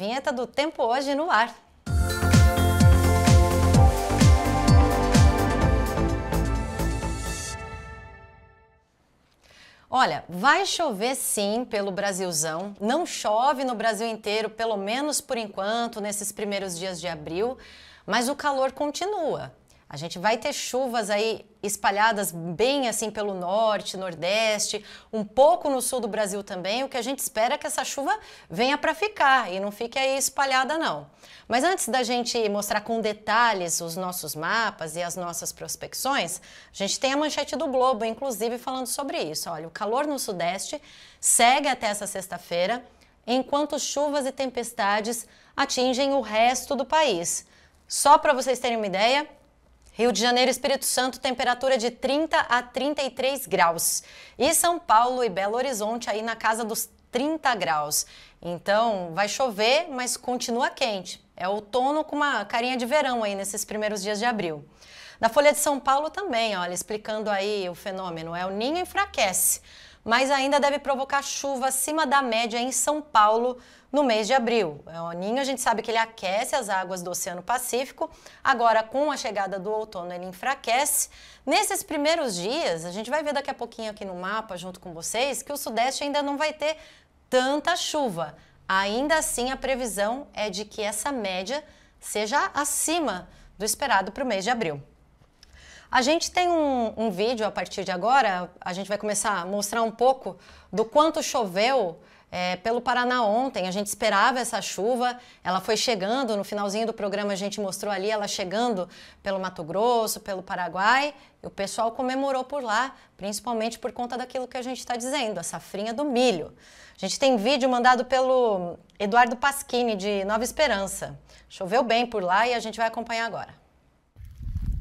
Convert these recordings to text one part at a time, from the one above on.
Vinheta do Tempo Hoje no ar. Olha, vai chover sim pelo Brasilzão. Não chove no Brasil inteiro, pelo menos por enquanto, nesses primeiros dias de abril, mas o calor continua. A gente vai ter chuvas aí espalhadas bem assim pelo norte, nordeste, um pouco no sul do Brasil também. O que a gente espera é que essa chuva venha para ficar e não fique aí espalhada não. Mas antes da gente mostrar com detalhes os nossos mapas e as nossas prospecções, a gente tem a manchete do Globo, inclusive falando sobre isso. Olha, o calor no sudeste segue até essa sexta-feira, enquanto chuvas e tempestades atingem o resto do país. Só para vocês terem uma ideia, Rio de Janeiro e Espírito Santo, temperatura de 30 a 33 graus. E São Paulo e Belo Horizonte aí na casa dos 30 graus. Então, vai chover, mas continua quente. É outono com uma carinha de verão aí nesses primeiros dias de abril. Na Folha de São Paulo também, olha, explicando aí o fenômeno, é o ninho enfraquece mas ainda deve provocar chuva acima da média em São Paulo no mês de abril. É, o Ninho, a gente sabe que ele aquece as águas do Oceano Pacífico, agora com a chegada do outono ele enfraquece. Nesses primeiros dias, a gente vai ver daqui a pouquinho aqui no mapa, junto com vocês, que o Sudeste ainda não vai ter tanta chuva. Ainda assim, a previsão é de que essa média seja acima do esperado para o mês de abril. A gente tem um, um vídeo a partir de agora, a gente vai começar a mostrar um pouco do quanto choveu é, pelo Paraná ontem. A gente esperava essa chuva, ela foi chegando, no finalzinho do programa a gente mostrou ali ela chegando pelo Mato Grosso, pelo Paraguai, e o pessoal comemorou por lá, principalmente por conta daquilo que a gente está dizendo, a safrinha do milho. A gente tem vídeo mandado pelo Eduardo Pasquini, de Nova Esperança. Choveu bem por lá e a gente vai acompanhar agora.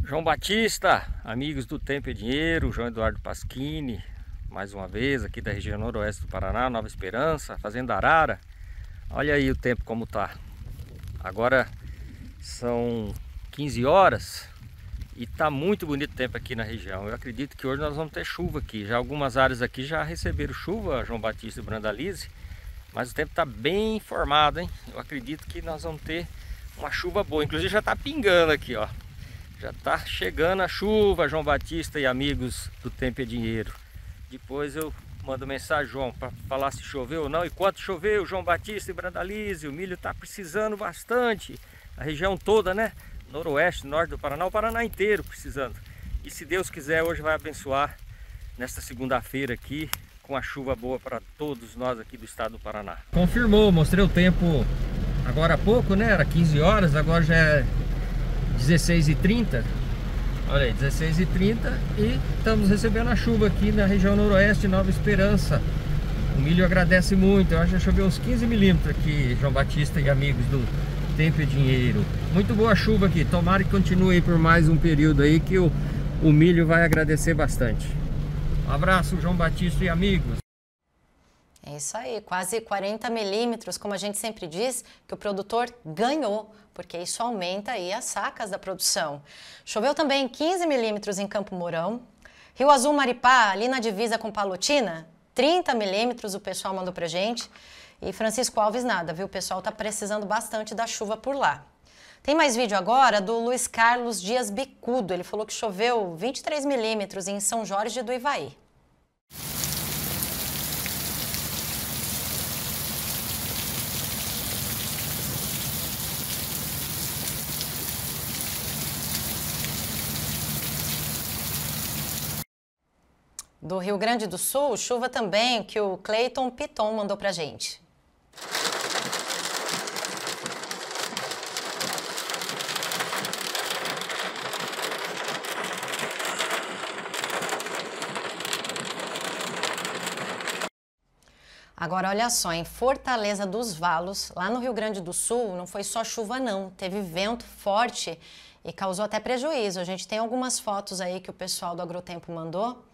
João Batista, amigos do Tempo e Dinheiro, João Eduardo Pasquini, mais uma vez aqui da região noroeste do Paraná, Nova Esperança, Fazenda Arara. Olha aí o tempo como tá. Agora são 15 horas e tá muito bonito o tempo aqui na região. Eu acredito que hoje nós vamos ter chuva aqui. Já algumas áreas aqui já receberam chuva, João Batista e Brandalize, mas o tempo tá bem formado, hein? Eu acredito que nós vamos ter uma chuva boa. Inclusive já tá pingando aqui, ó. Já está chegando a chuva, João Batista e amigos do Tempo e é Dinheiro. Depois eu mando mensagem, João, para falar se choveu ou não. E quanto choveu, João Batista e Brandalize, o milho está precisando bastante. A região toda, né? Noroeste, norte do Paraná, o Paraná inteiro precisando. E se Deus quiser, hoje vai abençoar nesta segunda-feira aqui, com a chuva boa para todos nós aqui do estado do Paraná. Confirmou, mostrei o tempo agora há pouco, né? Era 15 horas, agora já é 16h30. Olha aí, 16h30 e estamos recebendo a chuva aqui na região noroeste de Nova Esperança. O milho agradece muito, eu acho que choveu uns 15 milímetros aqui, João Batista e amigos do Tempo e Dinheiro. Muito boa chuva aqui, tomara que continue por mais um período aí que o, o milho vai agradecer bastante. Um abraço, João Batista e amigos. É isso aí, quase 40 milímetros, como a gente sempre diz, que o produtor ganhou, porque isso aumenta aí as sacas da produção. Choveu também 15 milímetros em Campo Mourão. Rio Azul Maripá, ali na divisa com Palotina, 30 milímetros o pessoal mandou pra gente. E Francisco Alves nada, viu? O pessoal tá precisando bastante da chuva por lá. Tem mais vídeo agora do Luiz Carlos Dias Bicudo. Ele falou que choveu 23 milímetros em São Jorge do Ivaí. do Rio Grande do Sul, chuva também que o Cleiton Piton mandou pra gente. Agora, olha só, em Fortaleza dos Valos, lá no Rio Grande do Sul, não foi só chuva, não. Teve vento forte e causou até prejuízo. A gente tem algumas fotos aí que o pessoal do Agrotempo mandou.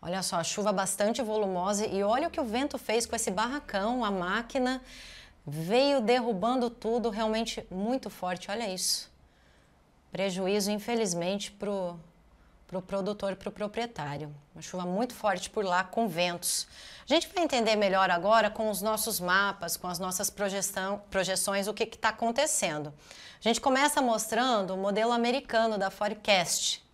Olha só, chuva bastante volumosa e olha o que o vento fez com esse barracão, a máquina veio derrubando tudo, realmente muito forte, olha isso. Prejuízo, infelizmente, para o pro produtor, para o proprietário. Uma chuva muito forte por lá, com ventos. A gente vai entender melhor agora com os nossos mapas, com as nossas projeção, projeções, o que está acontecendo. A gente começa mostrando o modelo americano da Forecast,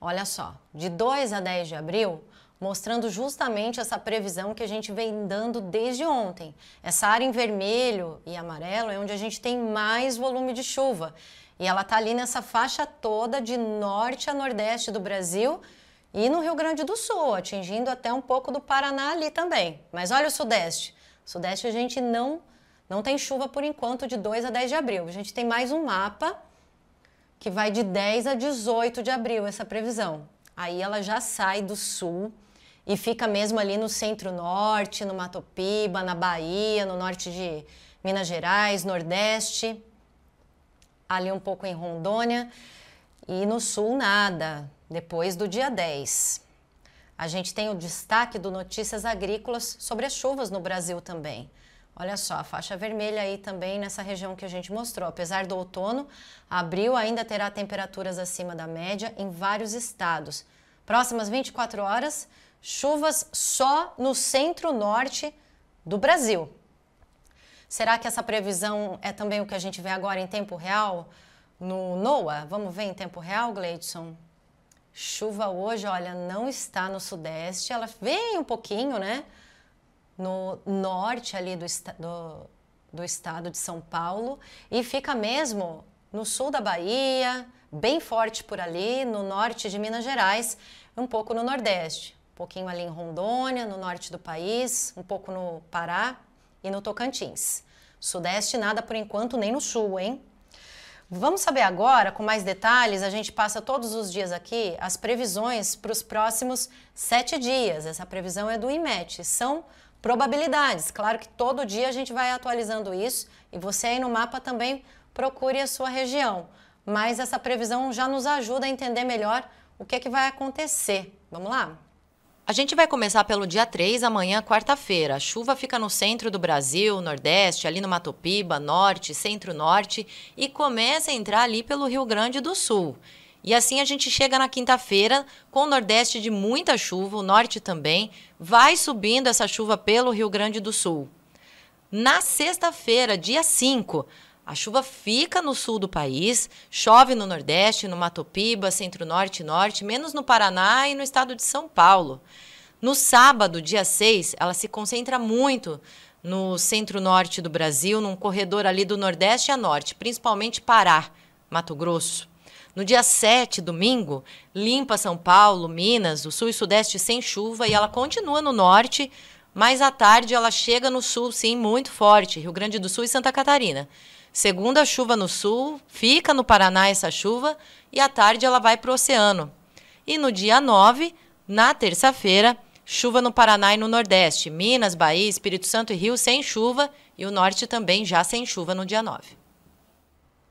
olha só, de 2 a 10 de abril, mostrando justamente essa previsão que a gente vem dando desde ontem. Essa área em vermelho e amarelo é onde a gente tem mais volume de chuva. E ela está ali nessa faixa toda de norte a nordeste do Brasil e no Rio Grande do Sul, atingindo até um pouco do Paraná ali também. Mas olha o sudeste. sudeste a gente não, não tem chuva por enquanto de 2 a 10 de abril. A gente tem mais um mapa que vai de 10 a 18 de abril, essa previsão. Aí ela já sai do sul e fica mesmo ali no centro-norte, no Mato Piba, na Bahia, no norte de Minas Gerais, Nordeste, ali um pouco em Rondônia e no sul nada, depois do dia 10. A gente tem o destaque do Notícias Agrícolas sobre as chuvas no Brasil também. Olha só, a faixa vermelha aí também nessa região que a gente mostrou. Apesar do outono, abril ainda terá temperaturas acima da média em vários estados. Próximas 24 horas, chuvas só no centro-norte do Brasil. Será que essa previsão é também o que a gente vê agora em tempo real no NOAA? Vamos ver em tempo real, Gleidson? Chuva hoje, olha, não está no sudeste, ela vem um pouquinho, né? no norte ali do, do, do estado de São Paulo e fica mesmo no sul da Bahia, bem forte por ali, no norte de Minas Gerais, um pouco no Nordeste, um pouquinho ali em Rondônia, no norte do país, um pouco no Pará e no Tocantins. Sudeste nada por enquanto, nem no sul, hein? Vamos saber agora, com mais detalhes, a gente passa todos os dias aqui as previsões para os próximos sete dias. Essa previsão é do IMET. São probabilidades. Claro que todo dia a gente vai atualizando isso e você aí no mapa também procure a sua região. Mas essa previsão já nos ajuda a entender melhor o que é que vai acontecer. Vamos lá? A gente vai começar pelo dia 3, amanhã, quarta-feira. A chuva fica no centro do Brasil, nordeste, ali no Mato Piba, norte, centro-norte e começa a entrar ali pelo Rio Grande do Sul. E assim a gente chega na quinta-feira com o Nordeste de muita chuva, o Norte também. Vai subindo essa chuva pelo Rio Grande do Sul. Na sexta-feira, dia 5, a chuva fica no sul do país, chove no Nordeste, no Mato Piba, Centro-Norte e Norte, menos no Paraná e no estado de São Paulo. No sábado, dia 6, ela se concentra muito no centro-norte do Brasil, num corredor ali do Nordeste a Norte, principalmente Pará, Mato Grosso. No dia 7, domingo, limpa São Paulo, Minas, o sul e sudeste sem chuva e ela continua no norte, mas à tarde ela chega no sul, sim, muito forte, Rio Grande do Sul e Santa Catarina. Segunda chuva no sul, fica no Paraná essa chuva e à tarde ela vai para o oceano. E no dia 9, na terça-feira, chuva no Paraná e no Nordeste, Minas, Bahia, Espírito Santo e Rio sem chuva e o Norte também já sem chuva no dia 9.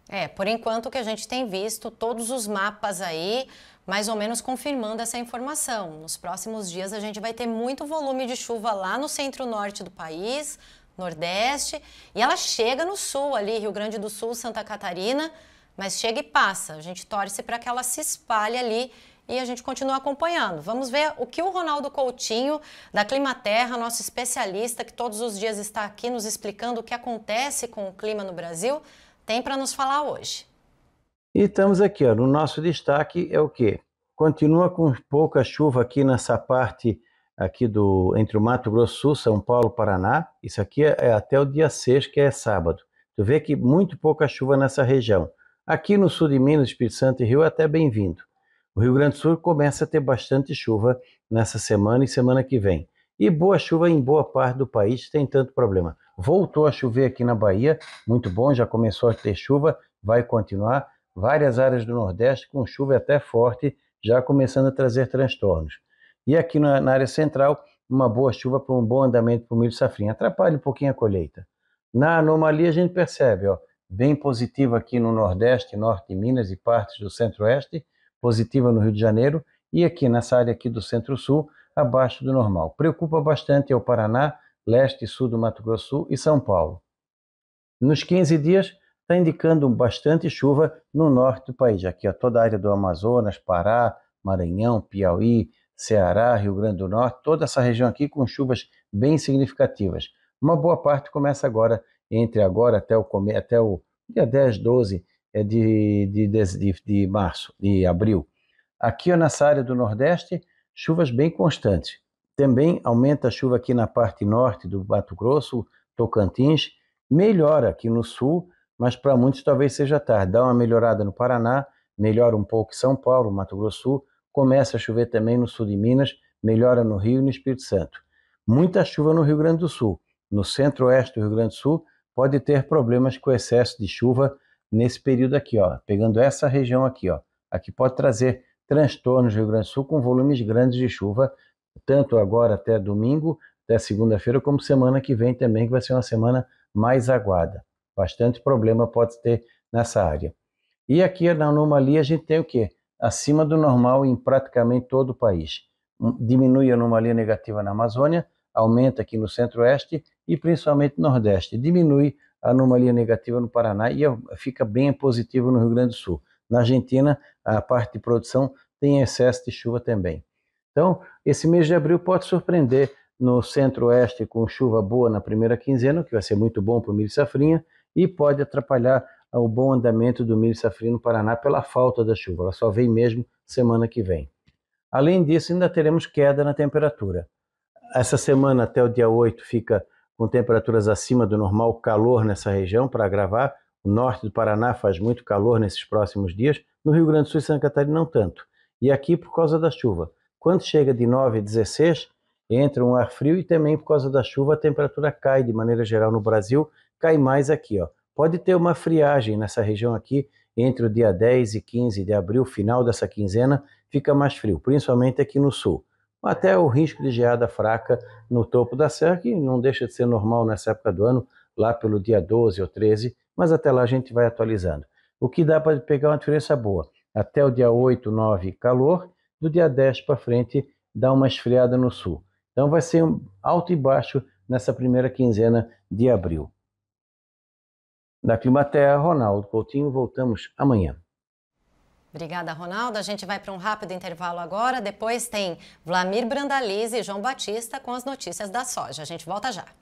É, por enquanto que a gente tem visto todos os mapas aí, mais ou menos confirmando essa informação. Nos próximos dias a gente vai ter muito volume de chuva lá no centro-norte do país, nordeste, e ela chega no sul ali, Rio Grande do Sul, Santa Catarina, mas chega e passa. A gente torce para que ela se espalhe ali e a gente continua acompanhando. Vamos ver o que o Ronaldo Coutinho, da Climaterra, nosso especialista que todos os dias está aqui nos explicando o que acontece com o clima no Brasil, tem para nos falar hoje? E estamos aqui, ó, no nosso destaque é o quê? Continua com pouca chuva aqui nessa parte aqui do entre o Mato Grosso Sul, São Paulo, Paraná. Isso aqui é, é até o dia 6, que é sábado. Tu vê que muito pouca chuva nessa região. Aqui no sul de Minas, Espírito Santo e Rio é até bem-vindo. O Rio Grande do Sul começa a ter bastante chuva nessa semana e semana que vem. E boa chuva em boa parte do país, tem tanto problema. Voltou a chover aqui na Bahia, muito bom, já começou a ter chuva, vai continuar. Várias áreas do Nordeste com chuva até forte, já começando a trazer transtornos. E aqui na, na área central, uma boa chuva para um bom andamento para o milho safrinha. Atrapalha um pouquinho a colheita. Na anomalia a gente percebe, ó, bem positiva aqui no Nordeste, Norte de Minas e partes do Centro-Oeste, positiva no Rio de Janeiro e aqui nessa área aqui do Centro-Sul, abaixo do normal. Preocupa bastante é o Paraná, leste e sul do Mato Grosso e São Paulo. Nos 15 dias, está indicando bastante chuva no norte do país, aqui a toda a área do Amazonas, Pará, Maranhão, Piauí, Ceará, Rio Grande do Norte, toda essa região aqui com chuvas bem significativas. Uma boa parte começa agora, entre agora até o, até o dia 10, 12 é de, de, de, de março, de abril. Aqui nessa área do Nordeste, chuvas bem constantes. Também aumenta a chuva aqui na parte norte do Mato Grosso, Tocantins, melhora aqui no sul, mas para muitos talvez seja tarde. Dá uma melhorada no Paraná, melhora um pouco em São Paulo, Mato Grosso Sul, começa a chover também no sul de Minas, melhora no Rio e no Espírito Santo. Muita chuva no Rio Grande do Sul. No centro-oeste do Rio Grande do Sul, pode ter problemas com excesso de chuva nesse período aqui, ó, pegando essa região aqui, ó. Aqui pode trazer transtornos no Rio Grande do Sul com volumes grandes de chuva tanto agora até domingo, até segunda-feira, como semana que vem também, que vai ser uma semana mais aguada. Bastante problema pode ter nessa área. E aqui na anomalia a gente tem o quê? Acima do normal em praticamente todo o país. Hum, diminui a anomalia negativa na Amazônia, aumenta aqui no centro-oeste e principalmente no nordeste. Diminui a anomalia negativa no Paraná e é, fica bem positivo no Rio Grande do Sul. Na Argentina, a parte de produção tem excesso de chuva também. Então, esse mês de abril pode surpreender no centro-oeste com chuva boa na primeira quinzena, que vai ser muito bom para o milho safrinha, e pode atrapalhar o bom andamento do milho safrinha no Paraná pela falta da chuva. Ela só vem mesmo semana que vem. Além disso, ainda teremos queda na temperatura. Essa semana até o dia 8 fica com temperaturas acima do normal, calor nessa região para agravar. O norte do Paraná faz muito calor nesses próximos dias, no Rio Grande do Sul e Santa Catarina não tanto. E aqui por causa da chuva. Quando chega de 9 a 16, entra um ar frio e também por causa da chuva a temperatura cai de maneira geral no Brasil, cai mais aqui, ó. Pode ter uma friagem nessa região aqui entre o dia 10 e 15 de abril, final dessa quinzena, fica mais frio, principalmente aqui no sul. Até o risco de geada fraca no topo da serra, que não deixa de ser normal nessa época do ano, lá pelo dia 12 ou 13, mas até lá a gente vai atualizando. O que dá para pegar uma diferença boa? Até o dia 8, 9, calor, do dia 10 para frente dá uma esfriada no sul. Então vai ser alto e baixo nessa primeira quinzena de abril. Da Climaterra, Ronaldo Coutinho, voltamos amanhã. Obrigada, Ronaldo. A gente vai para um rápido intervalo agora. Depois tem Vlamir Brandalize e João Batista com as notícias da soja. A gente volta já.